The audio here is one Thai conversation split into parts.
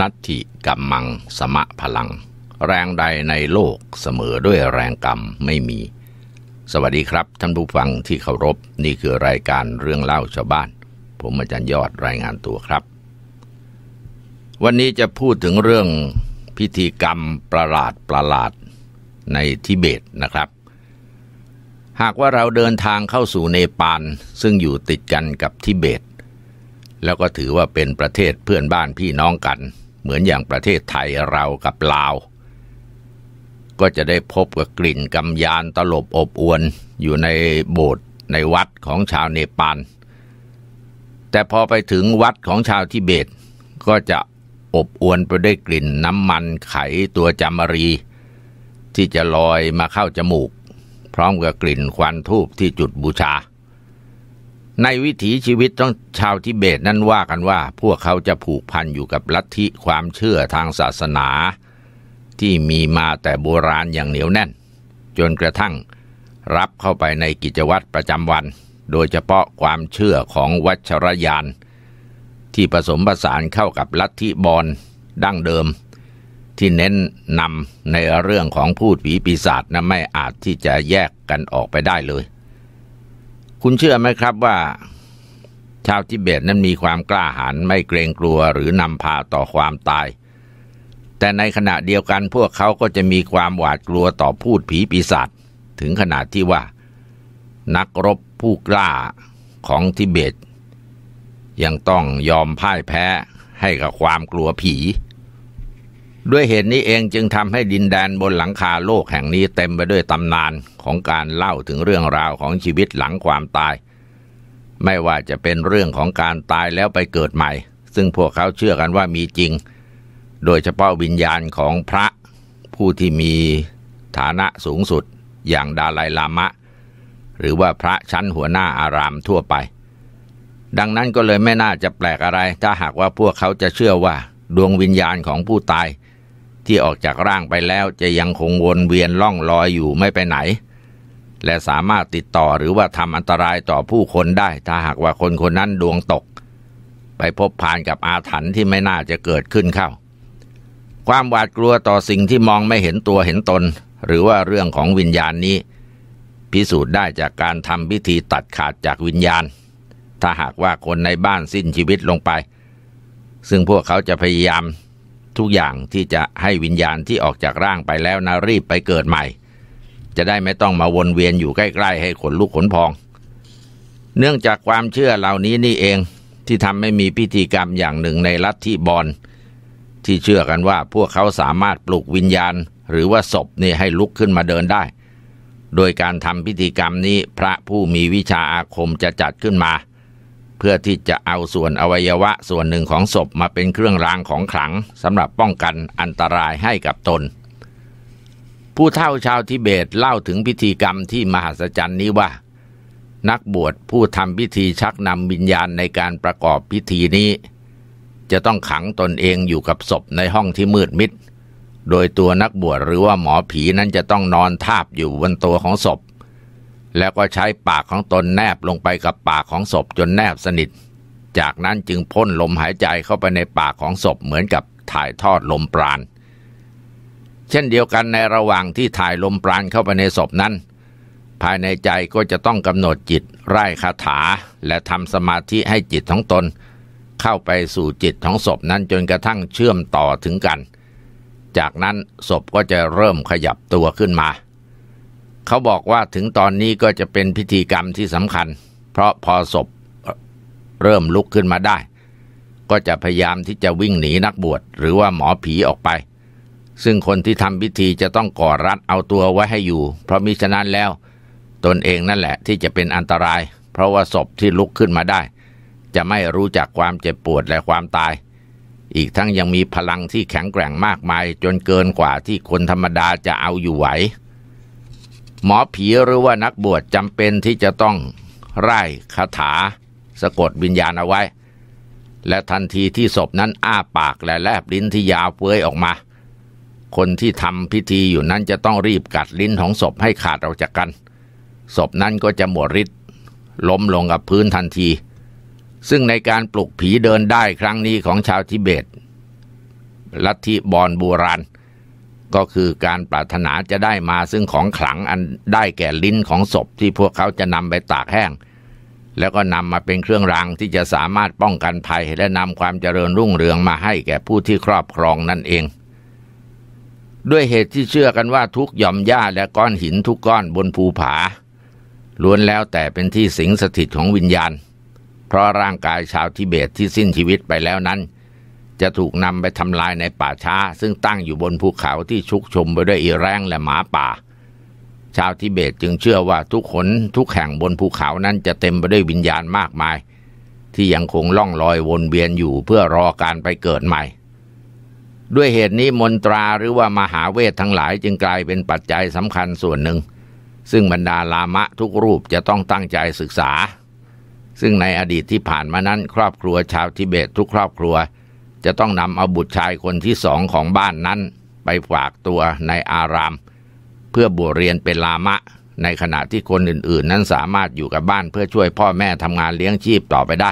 นัตถิกัมมังสมะพลัง แรงใดในโลกเสมอด้วยแรงกรรมไม่มี สวัสดีครับ ท่านผู้ฟังที่เคารพนี่คือรายการเรื่องเล่าชาวบ้าน ผมอาจารย์ยอดรายงานตัวครับ วันนี้จะพูดถึงเรื่องพิธีกรรมประหลาดประหลาดในทิเบตนะครับ หากว่าเราเดินทางเข้าสู่เนปาลซึ่งอยู่ติดกันกับทิเบต แล้วก็ถือว่าเป็นประเทศเพื่อนบ้านพี่น้องกันเหมือนอย่างประเทศไทยเรากับลาว ก็จะได้พบกับกลิ่นกำยานตลบอบอวนอยู่ในโบสถ์ในวัดของชาวเนปาลแต่พอไปถึงวัดของชาวทิเบต ก็จะอบอวนไปด้วยกลิ่นน้ำมันไขตัวจามรี ที่จะลอยมาเข้าจมูก พร้อมกับกลิ่นควันทูบที่จุดบูชาในวิถีชีวิตต้องชาวทิเบตนั้นว่ากันว่าพวกเขาจะผูกพันอยู่กับลัทธิความเชื่อทางศาสนาที่มีมาแต่โบราณอย่างเหนียวแน่น จนกระทั่งรับเข้าไปในกิจวัตรประจำวัน โดยเฉพาะความเชื่อของวัชรยานที่ผสมผสานเข้ากับลัทธิบอลดั้งเดิม ที่เน้นนำในเรื่องของพูดผีปีศาจนะไม่อาจที่จะแยกกันออกไปได้เลยคุณเชื่อไหมครับว่าชาวทิเบตนั้นมีความกล้าหาญไม่เกรงกลัวหรือนำพาต่อความตาย แต่ในขณะเดียวกันพวกเขาก็จะมีความหวาดกลัวต่อพูดผีปีศาจถึงขนาดที่ว่านักรบผู้กล้าของทิเบต ยังต้องยอมพ่ายแพ้ให้กับความกลัวผีด้วยเหตุนี้เองจึงทำให้ดินแดนบนหลังคาโลกแห่งนี้เต็มไปด้วยตำนานของการเล่าถึงเรื่องราวของชีวิตหลังความตาย ไม่ว่าจะเป็นเรื่องของการตายแล้วไปเกิดใหม่ ซึ่งพวกเขาเชื่อกันว่ามีจริง โดยเฉพาะวิญญาณของพระผู้ที่มี ฐานะสูงสุดอย่างดาลัยลามะ หรือว่าพระชั้นหัวหน้าอารามทั่วไป ดังนั้นก็เลยไม่น่าจะแปลกอะไรถ้าหากว่าพวกเขาจะเชื่อว่าดวงวิญญาณของผู้ตายที่ออกจากร่างไปแล้วจะยังคงวนเวียนล่องลอยอยู่ไม่ไปไหน และสามารถติดต่อหรือว่าทำอันตรายต่อผู้คนได้ถ้าหากว่าคนคนนั้นดวงตก ไปพบผ่านกับอาถรรพ์ที่ไม่น่าจะเกิดขึ้นเข้า ความหวาดกลัวต่อสิ่งที่มองไม่เห็นตัวเห็นตน หรือว่าเรื่องของวิญญาณนี้ พิสูจน์ได้จากการทำพิธีตัดขาดจากวิญญาณ ถ้าหากว่าคนในบ้านสิ้นชีวิตลงไป ซึ่งพวกเขาจะพยายามทุกอย่างที่จะให้วิญญาณที่ออกจากร่างไปแล้วนะรีบไปเกิดใหม่ จะได้ไม่ต้องมาวนเวียนอยู่ใกล้ ๆ ให้ขนลุกขนพอง เนื่องจากความเชื่อเหล่านี้นี่เองที่ทำให้มีพิธีกรรมอย่างหนึ่งในลัทธิบอลที่เชื่อกันว่าพวกเขาสามารถปลุกวิญญาณ หรือว่าศพนี่ให้ลุกขึ้นมาเดินได้ โดยการทำพิธีกรรมนี้พระผู้มีวิชาอาคมจะจัดขึ้นมาเพื่อที่จะเอาส่วนอวัยวะส่วนหนึ่งของศพมาเป็นเครื่องรางของขลังสำหรับป้องกันอันตรายให้กับตน ผู้เฒ่าชาวทิเบตเล่าถึงพิธีกรรมที่มหัศจรรย์นี้ว่า นักบวชผู้ทำพิธีชักนำวิญญาณในการประกอบพิธีนี้ จะต้องขังตนเองอยู่กับศพในห้องที่มืดมิด โดยตัวนักบวชหรือว่าหมอผีนั้นจะต้องนอนทาบอยู่บนตัวของศพแล้วก็ใช้ปากของตนแนบลงไปกับปากของศพจนแนบสนิท จากนั้นจึงพ่นลมหายใจเข้าไปในปากของศพเหมือนกับถ่ายทอดลมปราณ เช่นเดียวกันในระหว่างที่ถ่ายลมปราณเข้าไปในศพนั้น ภายในใจก็จะต้องกำหนดจิตไร้คาถา และทำสมาธิให้จิตของตน เข้าไปสู่จิตของศพนั้นจนกระทั่งเชื่อมต่อถึงกัน จากนั้นศพก็จะเริ่มขยับตัวขึ้นมาเขาบอกว่าถึงตอนนี้ก็จะเป็นพิธีกรรมที่สำคัญ เพราะพอศพเริ่มลุกขึ้นมาได้ ก็จะพยายามที่จะวิ่งหนีนักบวชหรือว่าหมอผีออกไป ซึ่งคนที่ทำพิธีจะต้องก่อรัดเอาตัวไว้ให้อยู่ เพราะมิฉะนั้นแล้ว ตนเองนั่นแหละที่จะเป็นอันตราย เพราะว่าศพที่ลุกขึ้นมาได้ จะไม่รู้จักความเจ็บปวดและความตาย อีกทั้งยังมีพลังที่แข็งแกร่งมากมาย จนเกินกว่าที่คนธรรมดาจะเอาอยู่ไหวหมอผีหรือว่านักบวชจำเป็นที่จะต้องไร้คาถาสะกดวิญญาณเอาไว้ และทันทีที่ศพนั้นอ้าปากและแลบลิ้นที่ยาวเฟ้ยออกมา คนที่ทำพิธีอยู่นั้นจะต้องรีบกัดลิ้นของศพให้ขาดออกจากกันศพนั้นก็จะหมดฤทธิ์ล้มลงกับพื้นทันที ซึ่งในการปลุกผีเดินได้ครั้งนี้ของชาวทิเบตลัทธิบอนโบราณก็คือการปรารถนาจะได้มาซึ่งของขลังอันได้แก่ลิ้นของศพที่พวกเขาจะนำไปตากแห้ง แล้วก็นำมาเป็นเครื่องรางที่จะสามารถป้องกันภัยและนำความเจริญรุ่งเรืองมาให้แก่ผู้ที่ครอบครองนั่นเอง ด้วยเหตุที่เชื่อกันว่าทุกหย่อมหญ้าและก้อนหินทุกก้อนบนภูผา ล้วนแล้วแต่เป็นที่สิงสถิตของวิญญาณ เพราะร่างกายชาวทิเบตที่สิ้นชีวิตไปแล้วนั้นจะถูกนำไปทำลายในป่าช้าซึ่งตั้งอยู่บนภูเขาที่ชุกชุมไปด้วยอีแรงและหมาป่า ชาวทิเบตจึงเชื่อว่าทุกขนทุกแห่งบนภูเขานั้นจะเต็มไปด้วยวิญญาณมากมาย ที่ยังคงล่องลอยวนเวียนอยู่เพื่อรอการไปเกิดใหม่ ด้วยเหตุนี้มนตราหรือว่ามหาเวททั้งหลายจึงกลายเป็นปัจจัยสำคัญส่วนหนึ่ง ซึ่งบรรดาลามะทุกรูปจะต้องตั้งใจศึกษา ซึ่งในอดีตที่ผ่านมานั้น ครอบครัวชาวทิเบตทุกครอบครัวจะต้องนำเอาบุตรชายคนที่สองของบ้านนั้นไปฝากตัวในอาราม เพื่อบวชเรียนเป็นลามะในขณะที่คนอื่นๆ นั้นสามารถอยู่กับบ้านเพื่อช่วยพ่อแม่ทำงานเลี้ยงชีพต่อไปได้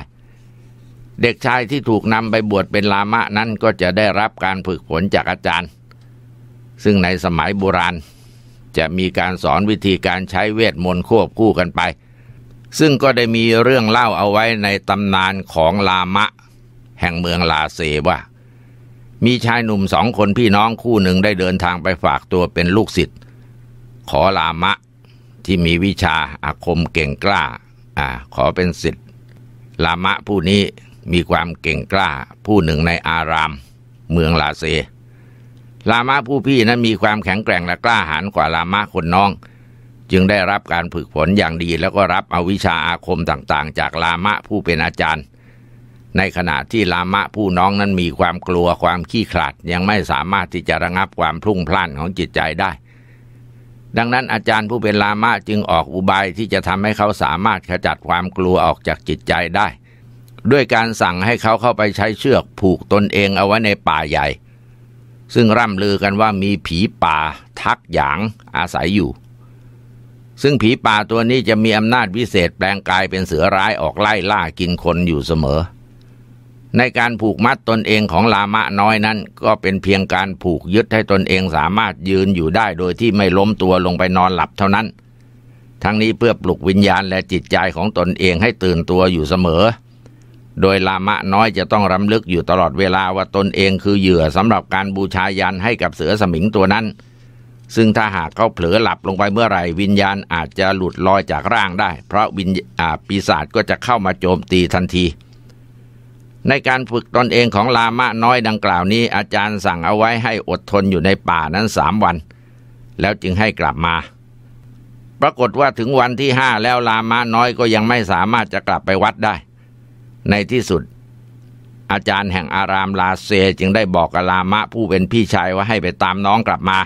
เด็กชายที่ถูกนำไปบวชเป็นลามะนั้นก็จะได้รับการฝึกฝนจากอาจารย์ ซึ่งในสมัยโบราณจะมีการสอนวิธีการใช้เวทมนต์ควบคู่กันไป ซึ่งก็ได้มีเรื่องเล่าเอาไว้ในตำนานของลามะแห่งเมืองลาเซว่ามีชายหนุ่มสองคนพี่น้องคู่หนึ่งได้เดินทางไปฝากตัวเป็นลูกศิษย์ขอลามะที่มีวิชาอาคมเก่งกล้าอ่าขอเป็นศิษย์ลามะผู้นี้มีความเก่งกล้าผู้หนึ่งในอาราม เมืองลาเซลามะผู้พี่นั้นมีความแข็งแกร่งและกล้าหาญกว่าลามะคนน้อง จึงได้รับการฝึกฝนอย่างดี แล้วก็รับเอาวิชาอาคมต่างๆจากลามะผู้เป็นอาจารย์ในขณะที่ลามะผู้น้องนั้นมีความกลัวความขี้ขลาดยังไม่สามารถที่จะระงับความพลุ่งพล่านของจิตใจได้ ดังนั้นอาจารย์ผู้เป็นลามะจึงออกอุบายที่จะทำให้เขาสามารถขจัดความกลัวออกจากจิตใจได้ ด้วยการสั่งให้เขาเข้าไปใช้เชือกผูกตนเองเอาไว้ในป่าใหญ่ ซึ่งร่ำลือกันว่ามีผีป่าทักหยางอาศัยอยู่ ซึ่งผีป่าตัวนี้จะมีอำนาจวิเศษแปลงกายเป็นเสือร้ายออกไล่ล่ากินคนอยู่เสมอในการผูกมัดตนเองของลามะน้อยนั้นก็เป็นเพียงการผูกยึดให้ตนเองสามารถยืนอยู่ได้โดยที่ไม่ล้มตัวลงไปนอนหลับเท่านั้น ทั้งนี้เพื่อปลุกวิญญาณและจิตใจของตนเองให้ตื่นตัวอยู่เสมอ โดยลามะน้อยจะต้องรำลึกอยู่ตลอดเวลาว่าตนเองคือเหยื่อสำหรับการบูชายันให้กับเสือสมิงตัวนั้น ซึ่งถ้าหากเขาเผลอหลับลงไปเมื่อไหร่วิญญาณอาจจะหลุดลอยจากร่างได้ เพราะวิญปีศาจก็จะเข้ามาโจมตีทันทีในการฝึกตนเองของลามะน้อยดังกล่าวนี้ อาจารย์สั่งเอาไว้ให้อดทนอยู่ในป่านั้นสามวัน แล้วจึงให้กลับมา ปรากฏว่าถึงวันที่ห้าแล้วลามะน้อยก็ยังไม่สามารถจะกลับไปวัดได้ ในที่สุด อาจารย์แห่งอารามลาเซจึงได้บอกกับลามะผู้เป็นพี่ชายว่าให้ไปตามน้องกลับมา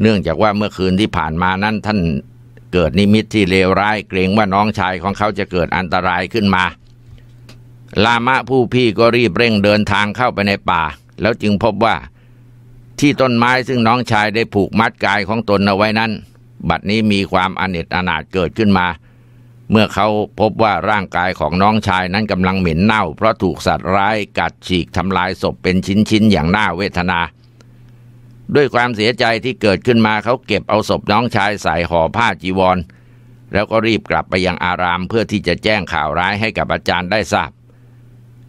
เนื่องจากว่าเมื่อคืนที่ผ่านมานั้นท่านเกิดนิมิตที่เลวร้ายเกรงว่าน้องชายของเขาจะเกิดอันตรายขึ้นมาลามะผู้พี่ก็รีบเร่งเดินทางเข้าไปในป่า แล้วจึงพบว่าที่ต้นไม้ซึ่งน้องชายได้ผูกมัดกายของตนเอาไว้นั้น บัดนี้มีความอเนจอนาถเกิดขึ้นมา เมื่อเขาพบว่าร่างกายของน้องชายนั้นกำลังเหม็นเน่าเพราะถูกสัตว์ร้ายกัดฉีกทำลายศพเป็นชิ้นๆอย่างน่าเวทนา ด้วยความเสียใจที่เกิดขึ้นมาเขาเก็บเอาศพน้องชายใส่ห่อผ้าจีวร แล้วก็รีบกลับไปยังอารามเพื่อที่จะแจ้งข่าวร้ายให้กับอาจารย์ได้ทราบ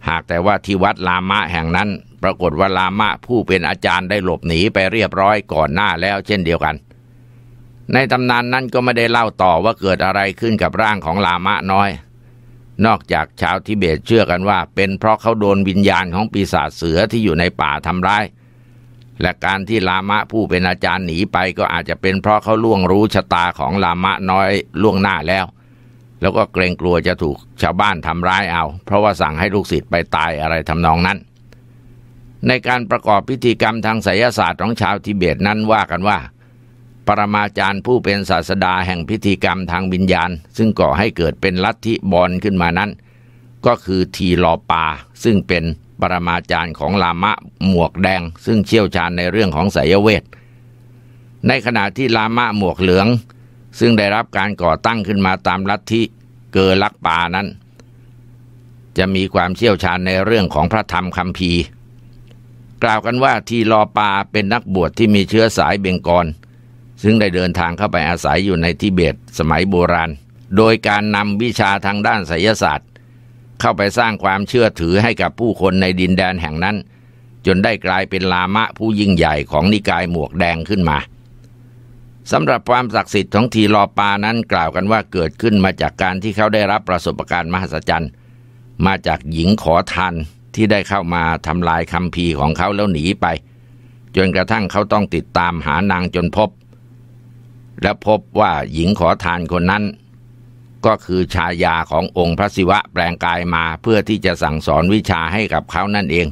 หากแต่ว่าที่วัดลามะแห่งนั้น ปรากฏว่าลามะผู้เป็นอาจารย์ได้หลบหนีไปเรียบร้อยก่อนหน้าแล้วเช่นเดียวกัน ในตำนานนั้นก็ไม่ได้เล่าต่อว่าเกิดอะไรขึ้นกับร่างของลามะน้อย นอกจากชาวทิเบตเชื่อกันว่า เป็นเพราะเขาโดนวิญญาณของปีศาจเสือที่อยู่ในป่าทำร้ายและการที่ลามะผู้เป็นอาจารย์หนีไปก็อาจจะเป็นเพราะเขาล่วงรู้ชะตาของลามะน้อยล่วงหน้าแล้วแล้วก็เกรงกลัวจะถูกชาวบ้านทำร้ายเอา เพราะว่า สั่งให้ลูกศิษย์ไปตายอะไรทำนองนั้น ในการประกอบพิธีกรรมทางไสยศาสตร์ของชาวทิเบตนั้นว่ากันว่าปรมาจารย์ผู้เป็นศาสดาแห่งพิธีกรรมทางวิญญาณ ซึ่งก่อให้เกิดเป็นลัทธิบอลขึ้นมานั้น ก็คือทีลอปา ซึ่งเป็นปรมาจารย์ของลามะหมวกแดง ซึ่งเชี่ยวชาญในเรื่องของไสยเวทในขณะที่ลามะหมวกเหลืองซึ่งได้รับการก่อตั้งขึ้นมาตามลัทธิเกลักปานั้น จะมีความเชี่ยวชาญในเรื่องของพระธรรมคำพีกล่าวกันว่าทีลอปาเป็นนักบวชที่มีเชื้อสายเบงกอนซึ่งได้เดินทางเข้าไปอาศัยอยู่ในทิเบตสมัยโบราณ โดยการนำวิชาทางด้านไสยศาสตร์ เข้าไปสร้างความเชื่อถือให้กับผู้คนในดินแดนแห่งนั้น จนได้กลายเป็นลามะผู้ยิ่งใหญ่ของนิกายหมวกแดงขึ้นมาสำหรับความศักดิ์สิทธิ์ของทีลอปานั้นกล่าวกันว่าเกิดขึ้นมาจากการที่เขาได้รับประสบการณ์มหัศจรรย์มาจากหญิงขอทานที่ได้เข้ามาทำลายคำพีของเขาแล้วหนีไป จนกระทั่งเขาต้องติดตามหานางจนพบ และพบว่าหญิงขอทานคนนั้น ก็คือชายาขององค์พระศิวะแปลงกายมาเพื่อที่จะสั่งสอนวิชาให้กับเขานั่นเอง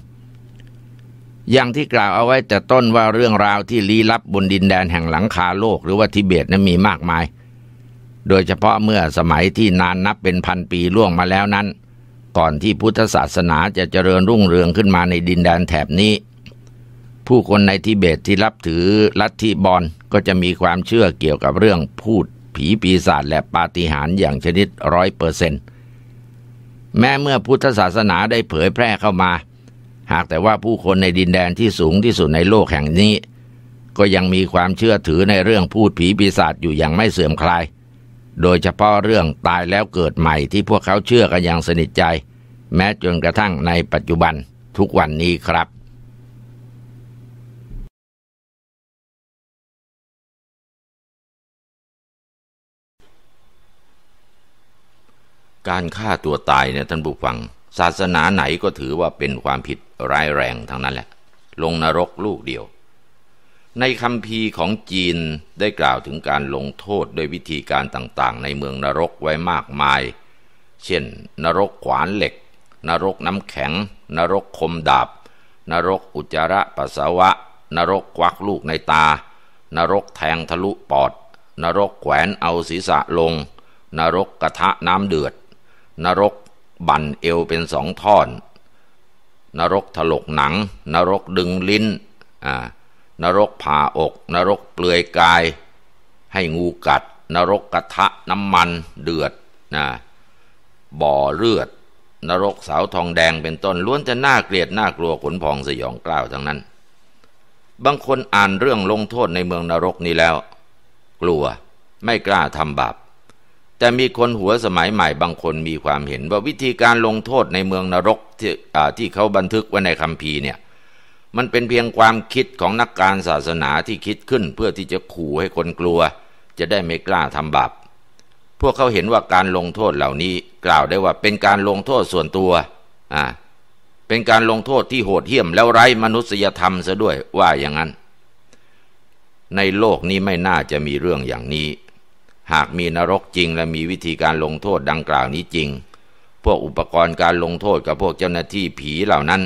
อย่างที่กล่าวเอาไว้แต่ต้นว่าเรื่องราวที่ลี้ลับบนดินแดนแห่งหลังคาโลกหรือว่าทิเบตนั้นมีมากมาย โดยเฉพาะเมื่อสมัยที่นานนับเป็นพันปีล่วงมาแล้วนั้น ก่อนที่พุทธศาสนาจะเจริญรุ่งเรืองขึ้นมาในดินแดนแถบนี้ ผู้คนในทิเบตที่รับถือลัทธิบอลก็จะมีความเชื่อเกี่ยวกับเรื่องพูดผีปีศาจและปาฏิหาริย์อย่างชนิดร้อยเปอร์เซนแม้เมื่อพุทธศาสนาได้เผยแพร่เข้ามาหากแต่ว่าผู้คนในดินแดนที่สูงที่สุดในโลกแห่งนี้ ก็ยังมีความเชื่อถือในเรื่องพูดผีปีศาจอยู่อย่างไม่เสื่อมคลาย โดยเฉพาะเรื่องตายแล้วเกิดใหม่ที่พวกเขาเชื่อกันอย่างสนิทใจ แม้จนกระทั่งในปัจจุบันทุกวันนี้ครับ การฆ่าตัวตายเนี่ยท่านผู้ฟัง ศาสนาไหนก็ถือว่าเป็นความผิดร้ายแรงทั้งนั้นแหละลงนรกลูกเดียว ในคำพีของจีนได้กล่าวถึงการลงโทษด้วยวิธีการต่างๆ ในเมืองนรกไว้มากมาย เช่น นรกขวานเหล็ก นรกน้ำแข็ง นรกคมดาบ นรกอุจจาระปัสสาวะ นรกควักลูกในตา นรกแทงทะลุปอด นรกแขวนเอาศีรษะลง นรกกระทะน้ำเดือด นรกบั่นเอวเป็นสองท่อนนรกถลกหนัง นรกดึงลิ้น นรกผ่าอก นรกเปลือยกายให้งูกัด นรกกระทะน้ำมันเดือดนะบ่อเลือด นรกเสาทองแดงเป็นต้นล้วนจะน่าเกลียดน่ากลัวขนพองสยองกล้าวทั้งนั้น บางคนอ่านเรื่องลงโทษในเมืองนรกนี้แล้วกลัวไม่กล้าทำบาปแต่มีคนหัวสมัยใหม่บางคนมีความเห็น ว่าวิธีการลงโทษในเมืองนรกที่ที่เขาบันทึกไว้ในคัมภีร์เนี่ย มันเป็นเพียงความคิดของนักการศาสนาที่คิดขึ้นเพื่อที่จะขู่ให้คนกลัว จะได้ไม่กล้าทำบาปพวกเขาเห็นว่าการลงโทษเหล่านี้ กล่าวได้ว่าเป็นการลงโทษส่วนตัวอ่าเป็นการลงโทษที่โหดเหี้ยมแล้วไร้มนุษยธรรมซะด้วยว่าอย่างนั้น ในโลกนี้ไม่น่าจะมีเรื่องอย่างนี้หากมีนรกจริงและมีวิธีการลงโทษดังกล่าวนี้จริง พวกอุปกรณ์การลงโทษกับพวกเจ้าหน้าที่ผีเหล่านั้น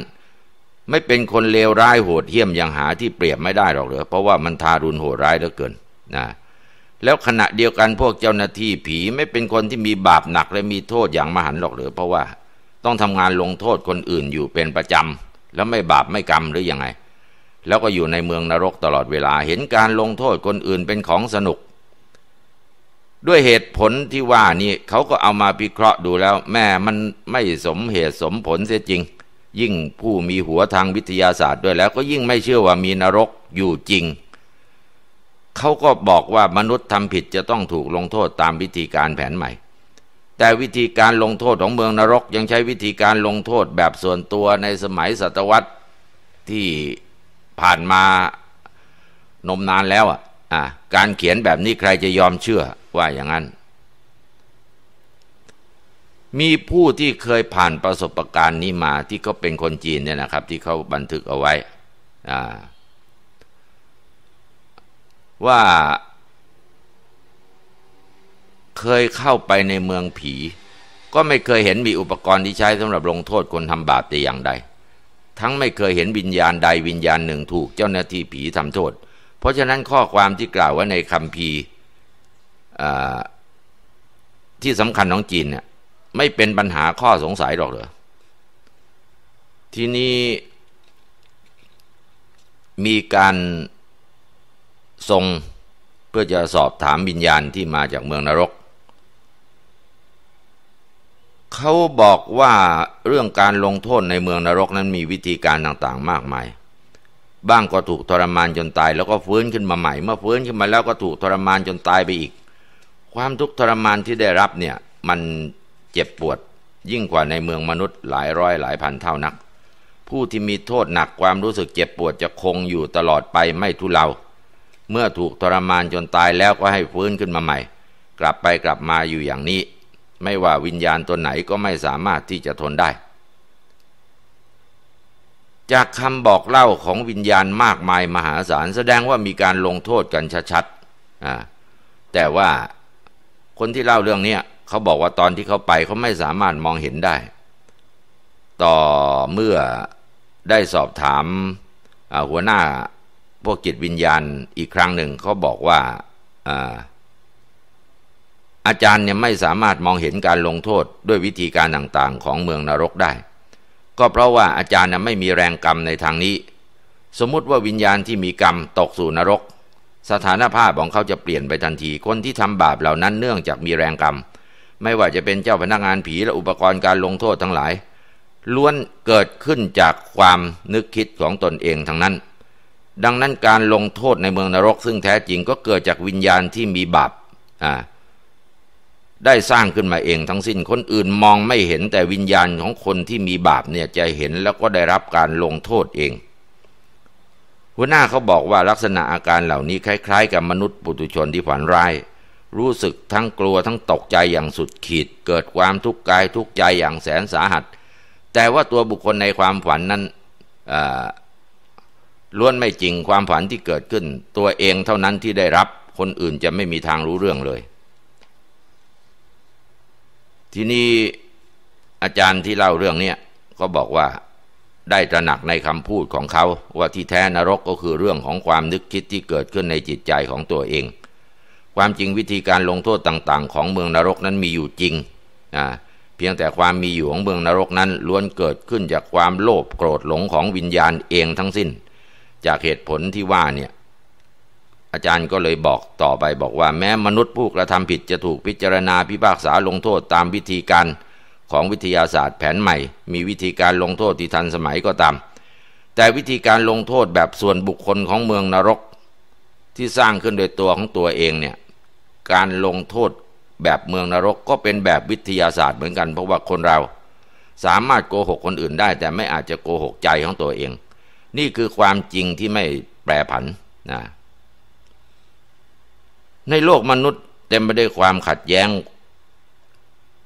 ไม่เป็นคนเลวร้ายโหดเหี้ยมอย่างหาที่เปรียบไม่ได้หรอกเหรอเพราะว่ามันทารุณโหดร้ายเหลือเกินนะแล้วขณะเดียวกันพวกเจ้าหน้าที่ผีไม่เป็นคนที่มีบาปหนักและมีโทษอย่างมหันหรอกเหรือเพราะว่า ต้องทำงานลงโทษคนอื่นอยู่เป็นประจำ แล้วไม่บาปไม่กรรมหรืออยังไง แล้วก็อยู่ในเมืองนรกตลอดเวลา เห็นการลงโทษคนอื่นเป็นของสนุกด้วยเหตุผลที่ว่านี่ เขาก็เอามาพิเคราะห์ดูแล้ว แม่มันไม่สมเหตุสมผลเสียจริง ยิ่งผู้มีหัวทางวิทยาศาสตร์ด้วยแล้ว ก็ยิ่งไม่เชื่อว่ามีนรกอยู่จริง เขาก็บอกว่ามนุษย์ทำผิดจะต้องถูกลงโทษตามวิธีการแผนใหม่ แต่วิธีการลงโทษของเมืองนรกยังใช้วิธีการลงโทษแบบส่วนตัวในสมัยศตวรรษที่ผ่านมานมนานแล้วอ่ะการเขียนแบบนี้ใครจะยอมเชื่อว่าอย่างนั้น มีผู้ที่เคยผ่านประสบการณ์นี้มาที่เขาเป็นคนจีนเนี่ยนะครับ ที่เขาบันทึกเอาไว้ ว่าเคยเข้าไปในเมืองผี ก็ไม่เคยเห็นมีอุปกรณ์ที่ใช้สำหรับลงโทษคนทำบาปแต่อย่างใด ทั้งไม่เคยเห็นวิญญาณใดวิญญาณหนึ่งถูก เจ้าหน้าที่ผีทำโทษ เพราะฉะนั้นข้อความที่กล่าวไว้ในคำพีที่สำคัญของจีนเนี่ยไม่เป็นปัญหาข้อสงสัยหรอกเหรอทีนี้ มีการ ทรงเพื่อจะสอบถามวิญญาณที่มาจากเมืองนรก เขาบอกว่าเรื่องการลงโทษในเมืองนรกนั้นมีวิธีการต่าง ๆมากมาย บ้างก็ถูกทรมานจนตายแล้วก็ฟื้นขึ้นมาใหม่เมื่อฟื้นขึ้นมาแล้วก็ถูกทรมานจนตายไปอีกความทุกข์ทรมานที่ได้รับเนี่ย มันเจ็บปวดยิ่งกว่าในเมืองมนุษย์ หลายร้อยหลายพันเท่านัก ผู้ที่มีโทษหนักความรู้สึกเจ็บปวดจะคงอยู่ตลอดไปไม่ทุเลาเมื่อถูกทรมานจนตายแล้วก็ให้ฟื้นขึ้นมาใหม่ กลับไปกลับมาอยู่อย่างนี้ ไม่ว่าวิญญาณตัวไหนก็ไม่สามารถที่จะทนได้ จากคำบอกเล่าของวิญญาณมากมายมหาศาลแสดงว่ามีการลงโทษกันชัดๆแต่ว่าคนที่เล่าเรื่องเนี้ยเขาบอกว่าตอนที่เขาไปเขาไม่สามารถมองเห็นได้ ต่อเมื่อได้สอบถามหัวหน้าพวกจิตวิญญาณอีกครั้งหนึ่งเขาบอกว่าอาจารย์เนี่ยไม่สามารถมองเห็นการลงโทษด้วยวิธีการต่างๆของเมืองนรกได้ ก็เพราะว่าอาจารย์ไม่มีแรงกรรมในทางนี้ สมมติว่าวิญญาณที่มีกรรมตกสู่นรกสถานภาพของเขาจะเปลี่ยนไปทันทีคนที่ทำบาปเหล่านั้นเนื่องจากมีแรงกรรม ไม่ว่าจะเป็นเจ้าพนักงานผีและอุปกรณ์การลงโทษทั้งหลาย ล้วนเกิดขึ้นจากความนึกคิดของตนเองทั้งนั้น ดังนั้นการลงโทษในเมืองนรกซึ่งแท้จริงก็เกิดจากวิญญาณที่มีบาปอ่าได้สร้างขึ้นมาเองทั้งสิ้นคนอื่นมองไม่เห็นแต่วิญญาณของคนที่มีบาปเนี่ยจะเห็นแล้วก็ได้รับการลงโทษเองหัวหน้าเขาบอกว่าลักษณะอาการเหล่านี้คล้ายๆ กับมนุษย์ปุถุชนที่ฝันร้าย รู้สึกทั้งกลัวทั้งตกใจอย่างสุดขีด เกิดความทุกข์กายทุกข์ใจอย่างแสนสาหัส แต่ว่าตัวบุคคลในความฝัน นั้นล้วนไม่จริงความฝันที่เกิดขึ้น ตัวเองเท่านั้นที่ได้รับคนอื่นจะไม่มีทางรู้เรื่องเลย ทีนี้อาจารย์ที่เล่าเรื่องเนี้ยก็บอกว่าได้ตระหนักในคำพูดของเขา ว่าที่แท้นรกก็คือเรื่องของความนึกคิดที่เกิดขึ้นในจิตใจของตัวเอง ความจริงวิธีการลงโทษต่างๆของเมืองนรกนั้นมีอยู่จริงนะเพียงแต่ความมีอยู่ของเมืองนรกนั้น ล้วนเกิดขึ้นจากความโลภโกรธหลงของวิญญาณเองทั้งสิ้น จากเหตุผลที่ว่าเนี่ยอาจารย์ก็เลยบอกต่อไปบอกว่าแม้มนุษย์ผู้กระทำผิดจะถูกพิจารณาพิพากษาลงโทษตามวิธีการของวิทยาศาสตร์แผนใหม่ มีวิธีการลงโทษที่ทันสมัยก็ตาม แต่วิธีการลงโทษแบบส่วนบุคคลของเมืองนรกที่สร้างขึ้นโดยตัวของตัวเองเนี่ย การลงโทษแบบเมืองนรกก็เป็นแบบวิทยาศาสตร์เหมือนกันเพราะว่าคนเรา สามารถโกหก คนอื่นได้ แต่ไม่อาจจะโกหกใจของตัวเอง นี่คือความจริงที่ไม่แปรผันนะ ในโลกมนุษย์ เต็มไปด้วยความขัดแย้ง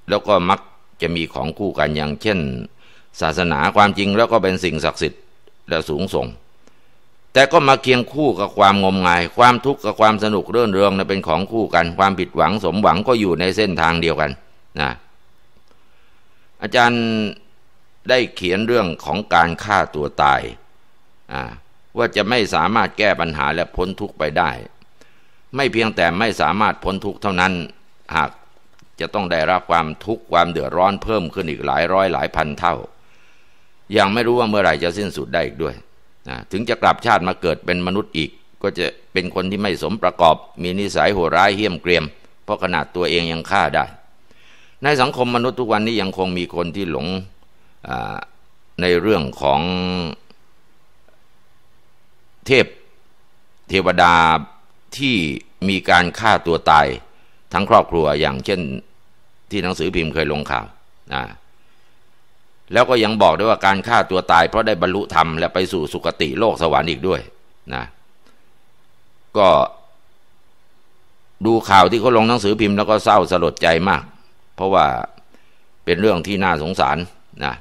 แล้วก็มักจะมีของคู่กันอย่างเช่น ศาสนาความจริงแล้วก็เป็นสิ่งศักดิ์สิทธิ์และสูงส่ง แต่ก็มาเคียงคู่กับความงมงาย ความทุกข์กับความสนุกเรื่องเรองนะเป็นของคู่กันความผิดหวังสมหวังก็อยู่ในเส้นทางเดียวกันนะอาจารย์ได้เขียนเรื่องของการฆ่าตัวตายว่าจะไม่สามารถแก้ปัญหาและพ้นทุกข์ไปได้ ไม่เพียงแต่ไม่สามารถพ้นทุกข์เท่านั้นหากจะต้องได้รับความทุกข์ความเดือดร้อนเพิ่มขึ้นอีกหลายร้อยหลายพันเท่า ยังไม่รู้ว่าเมื่อไหร่จะสิ้นสุดได้อีกด้วยนะถึงจะกลับชาติมาเกิดเป็นมนุษย์อีกก็จะเป็นคนที่ไม่สมประกอบมีนิสัยโหดร้าย เหี้ยมเกรียม เพราะขนาดตัวเองยังฆ่าได้ ในสังคมมนุษย์ทุกวันนี้ยังคงมีคนที่หลงในเรื่องของเทพเทวดาที่มีการฆ่าตัวตายทั้งครอบครัวอย่างเช่นที่หนังสือพิมพ์เคยลงข่าวนะแล้วก็ยังบอกด้วยว่าการฆ่าตัวตาย เพราะได้บรรลุธรรมและไปสู่สุคติโลกสวรรค์อีกด้วยนะ ก็ดูข่าวที่เขาลงหนังสือพิมพ์แล้วก็เศร้าสลดใจมาก เพราะว่าเป็นเรื่องที่น่าสงสารนะ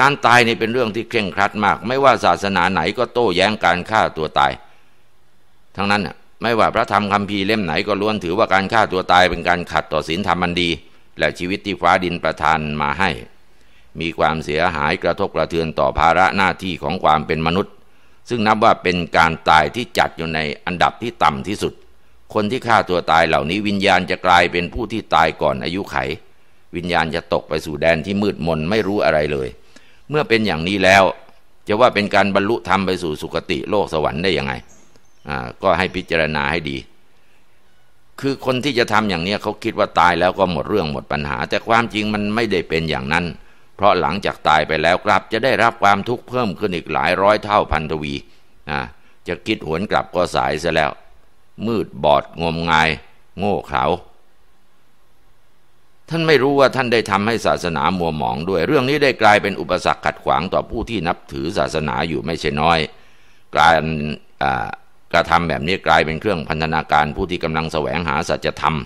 การตายนี่เป็นเรื่องที่เคร่งครัดมาก ไม่ว่าศาสนาไหนก็โต้แย้งการฆ่าตัวตาย ทั้งนั้นน่ะไม่ว่าพระธรรมคำพีเล่มไหนก็ล้วนถือว่าการฆ่าตัวตายเป็นการขัดต่อศีลธรรมมันดี และชีวิตที่ฟ้าดินประทานมาให้ มีความเสียหายกระทบกระเทือนต่อภาระหน้าที่ของความเป็นมนุษย์ ซึ่งนับว่าเป็นการตายที่จัดอยู่ในอันดับที่ต่ำที่สุด คนที่ฆ่าตัวตายเหล่านี้วิญญาณจะกลายเป็นผู้ที่ตายก่อนอายุไข วิญญาณจะตกไปสู่แดนที่มืดมนไม่รู้อะไรเลย เมื่อเป็นอย่างนี้แล้ว จะว่าเป็นการบรรลุธรรมไปสู่สุคติโลกสวรรค์ได้ยังไงก็ให้พิจารณาให้ดี คือคนที่จะทำอย่างนี้เขาคิดว่าตายแล้วก็หมดเรื่องหมดปัญหา แต่ความจริงมันไม่ได้เป็นอย่างนั้น เพราะหลังจากตายไปแล้วกลับ จะได้รับความทุกข์เพิ่มขึ้นอีกหลายร้อยเท่าพันทวีจะคิดหวนกลับก็สายซะแล้ว มืดบอดงมงาย โง่เขลาท่านไม่รู้ว่าท่านได้ทำให้ศาสนามัวหมอง ด้วย เรื่องนี้ได้กลายเป็นอุปสรรคขัดขวางต่อผู้ที่นับถือศาสนาอยู่ไม่ใช่น้อยการกระทำแบบนี้กลายเป็นเครื่องพันธนาการผู้ที่กำลังแสวงหาสัจธรรม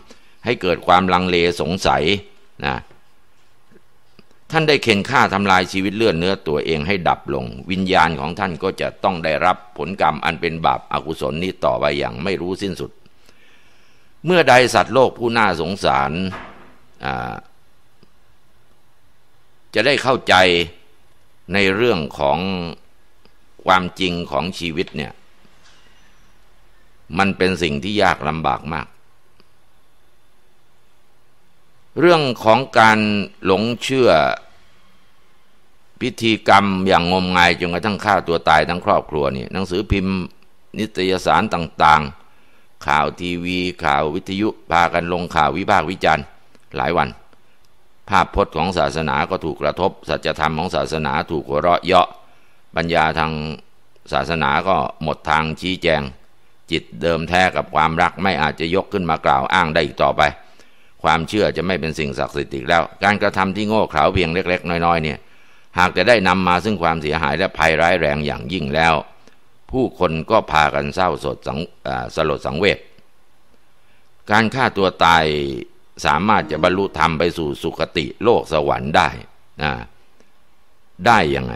ให้เกิดความลังเลสงสัยนะท่านได้เข็นฆ่าทำลายชีวิตเลือดเนื้อตัวเองให้ดับลง วิญญาณของท่านก็จะต้องได้รับผลกรรมอันเป็นบาปอากุศลนี้ต่อไปอย่างไม่รู้สิ้นสุด เมื่อใดสัตว์โลกผู้น่าสงสารจะได้เข้าใจในเรื่องของความจริงของชีวิตเนี่ยมันเป็นสิ่งที่ยากลำบากมาก เรื่องของการหลงเชื่อ พิธีกรรมอย่างงมงายจนกระทั่งฆ่าตัวตายทั้งครอบครัวนี่หนังสือพิมพ์ นิตยสารต่าง ๆ ข่าวทีวี ข่าววิทยุ พากันลงข่าววิพากษ์วิจารณ์หลายวัน ภาพพจน์ของศาสนาก็ถูกกระทบสัจธรรมของศาสนาถูกหัวเราะเยาะบัญญาทางศาสนาก็หมดทางชี้แจงจิตเดิมแท้กับความรักไม่อาจจะยกขึ้นมากล่าวอ้างได้อีกต่อไป ความเชื่อจะไม่เป็นสิ่งศักดิ์สิทธิ์อีกแล้ว การกระทำที่โง่เขลาเพียงเล็ก ๆน้อยๆเนี่ยหากจะได้นำมาซึ่งความเสียหายและภัยร้ายแรงอย่างยิ่งแล้ว ผู้คนก็พากันเศร้าสดสังสลดสังเวช การฆ่าตัวตายสามารถจะบรรลุธรรมไปสู่สุคติโลกสวรรค์ได้นะได้ยังไง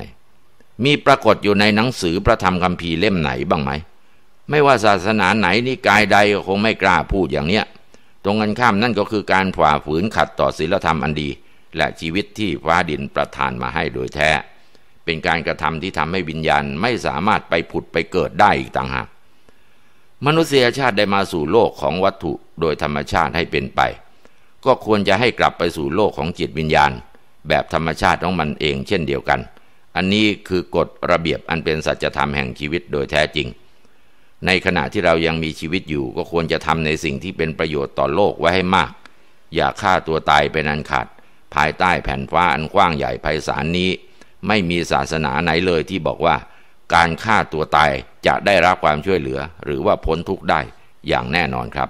มีปรากฏอยู่ในหนังสือพระธรรมคัมภีร์เล่มไหนบ้างไหมไม่ว่าศาสนาไหนนิกายใดก็คงไม่กล้าพูดอย่างเนี้ย ตรงกันข้ามนั่นก็คือการฝ่าฝืนขัดต่อศีลธรรมอันดี และชีวิตที่ฟ้าดินประทานมาให้โดยแท้ เป็นการกระทำที่ทำให้วิญญาณไม่สามารถไปผุดไปเกิดได้อีกต่างหากมนุษยชาติได้มาสู่โลกของวัตถุ โดยธรรมชาติให้เป็นไป ก็ควรจะให้กลับไปสู่โลกของจิตวิญญาณ แบบธรรมชาติของมันเองเช่นเดียวกัน อันนี้คือกฎระเบียบอันเป็นสัจธรรมแห่งชีวิตโดยแท้จริงในขณะที่เรายังมีชีวิตอยู่ก็ควรจะทำในสิ่งที่เป็นประโยชน์ต่อโลกไว้ให้มาก อย่าฆ่าตัวตายไปนันขาดภายใต้แผ่นฟ้าอันกว้างใหญ่ไพศาลนี้ ไม่มีศาสนาไหนเลยที่บอกว่าการฆ่าตัวตายจะได้รับความช่วยเหลือหรือว่าพ้นทุกข์ได้อย่างแน่นอนครับ